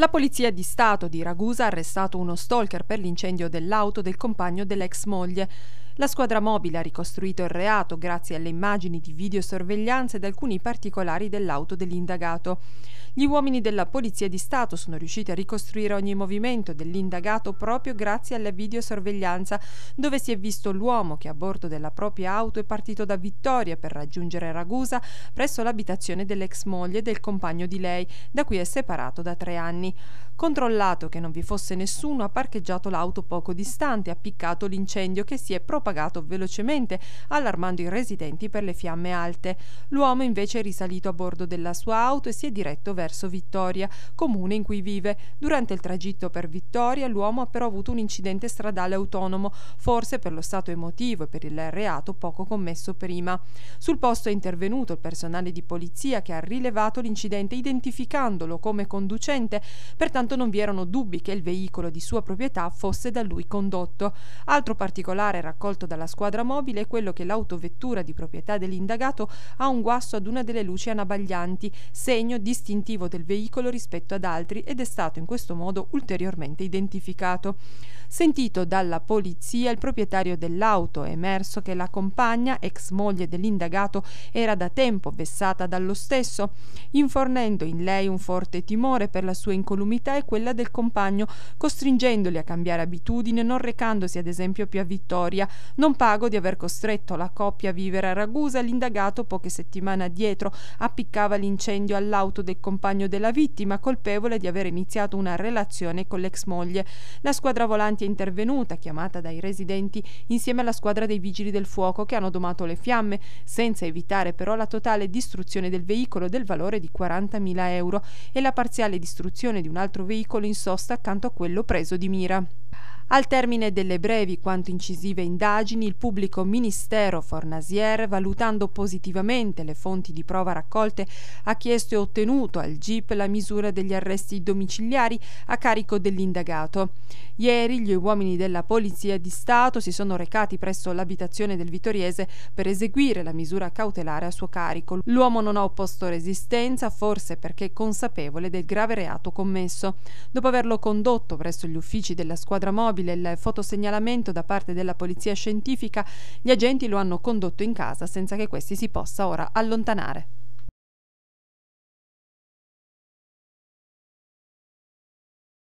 La Polizia di Stato di Ragusa ha arrestato uno stalker per l'incendio dell'auto del compagno dell'ex moglie. La squadra mobile ha ricostruito il reato grazie alle immagini di videosorveglianza ed alcuni particolari dell'auto dell'indagato. Gli uomini della Polizia di Stato sono riusciti a ricostruire ogni movimento dell'indagato proprio grazie alla videosorveglianza, dove si è visto l'uomo che a bordo della propria auto è partito da Vittoria per raggiungere Ragusa presso l'abitazione dell'ex moglie del compagno di lei, da cui è separato da tre anni. Controllato che non vi fosse nessuno, ha parcheggiato l'auto poco distante, ha piccato l'incendio che si è propagato velocemente, allarmando i residenti per le fiamme alte. L'uomo invece è risalito a bordo della sua auto e si è diretto verso verso Vittoria, comune in cui vive. Durante il tragitto per Vittoria l'uomo ha però avuto un incidente stradale autonomo, forse per lo stato emotivo e per il reato poco commesso prima. Sul posto è intervenuto il personale di polizia che ha rilevato l'incidente identificandolo come conducente, pertanto non vi erano dubbi che il veicolo di sua proprietà fosse da lui condotto. Altro particolare raccolto dalla squadra mobile è quello che l'autovettura di proprietà dell'indagato ha un guasto ad una delle luci anabaglianti, segno distintivo qualitativo del veicolo rispetto ad altri ed è stato in questo modo ulteriormente identificato. Sentito dalla polizia, il proprietario dell'auto è emerso che la compagna, ex moglie dell'indagato, era da tempo vessata dallo stesso, infornendo in lei un forte timore per la sua incolumità e quella del compagno, costringendoli a cambiare abitudine, non recandosi ad esempio più a Vittoria. Non pago di aver costretto la coppia a vivere a Ragusa, l'indagato poche settimane addietro appiccava l'incendio all'auto del compagno della vittima, colpevole di aver iniziato una relazione con l'ex moglie. La squadra volante è intervenuta, chiamata dai residenti insieme alla squadra dei vigili del fuoco che hanno domato le fiamme, senza evitare però la totale distruzione del veicolo del valore di 40.000 euro e la parziale distruzione di un altro veicolo in sosta accanto a quello preso di mira. Al termine delle brevi quanto incisive indagini, il pubblico ministero Fornasier, valutando positivamente le fonti di prova raccolte, ha chiesto e ottenuto al GIP la misura degli arresti domiciliari a carico dell'indagato. Ieri gli uomini della Polizia di Stato si sono recati presso l'abitazione del Vitoriese per eseguire la misura cautelare a suo carico. L'uomo non ha opposto resistenza, forse perché consapevole del grave reato commesso. Dopo averlo condotto presso gli uffici della squadra mobile, immobile il fotosegnalamento da parte della polizia scientifica, gli agenti lo hanno condotto in casa senza che questi si possa ora allontanare.